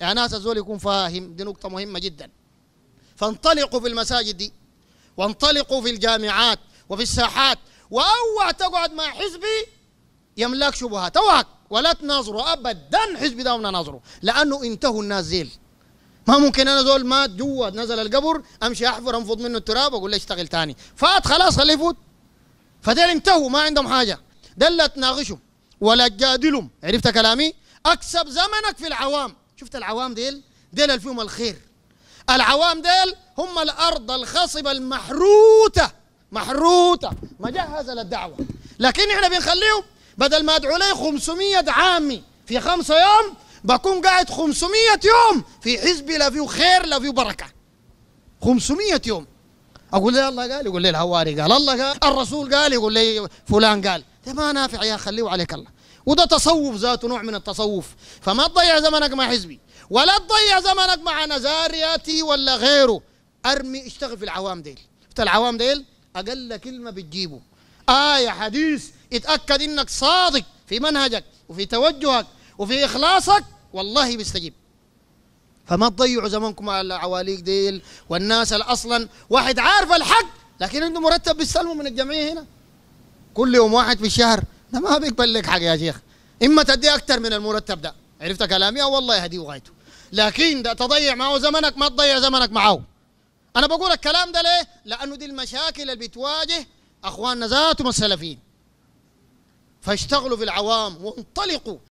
يعني ناس الزول يكون فاهم دي نقطة مهمة جدا فانطلقوا في المساجد دي وانطلقوا في الجامعات وفي الساحات وأوعى تقعد مع حزبي يملك شبهات اوعك ولا تناظروا ابدا حزبي داومنا ناظروا لانه انتهوا الناس زيل ما ممكن انا زول مات جوا نزل القبر امشي احفر انفض منه التراب اقول له اشتغل تاني فات خلاص خليه يفوت فديل انتهوا ما عندهم حاجه ده لا تناقشهم ولا تجادلهم عرفت كلامي اكسب زمنك في العوام شفت العوام ديل ديل فيهم الخير العوام ديل هم الارض الخصبه المحروته محروته مجهزه للدعوه لكن احنا بنخليهم بدل ما ادعو لي 500 عامي في خمسة يوم بكون قاعد 500 يوم في حزبي لا فيه خير لا فيه بركه 500 يوم اقول لي الله قال يقول لي الهواري قال الله قال الرسول قال يقول لي فلان قال ده طيب ما نافع يا خليه عليك الله وده تصوف ذاته نوع من التصوف فما تضيع زمنك مع حزبي ولا تضيع زمنك مع نزارياتي ولا غيره ارمي اشتغل في العوام ديل في العوام ديل اقل كلمه بتجيبه ايه حديث اتاكد انك صادق في منهجك وفي توجهك وفي اخلاصك والله بيستجيب فما تضيعوا زمنكم مع العواليق ديل والناس اللي اصلا واحد عارف الحق لكن عنده مرتب بيستلمه من الجمعيه هنا كل يوم واحد في الشهر ده ما بيقبل لك حاجه يا شيخ اما تدي اكثر من المرتب ده عرفت كلامي او والله هدي غايته لكن ده تضيع معه زمنك ما تضيع زمنك معه انا بقول الكلام ده ليه لانه دي المشاكل اللي بتواجه اخواننا ذاتهم السلفيين فاشتغلوا في العوام وانطلقوا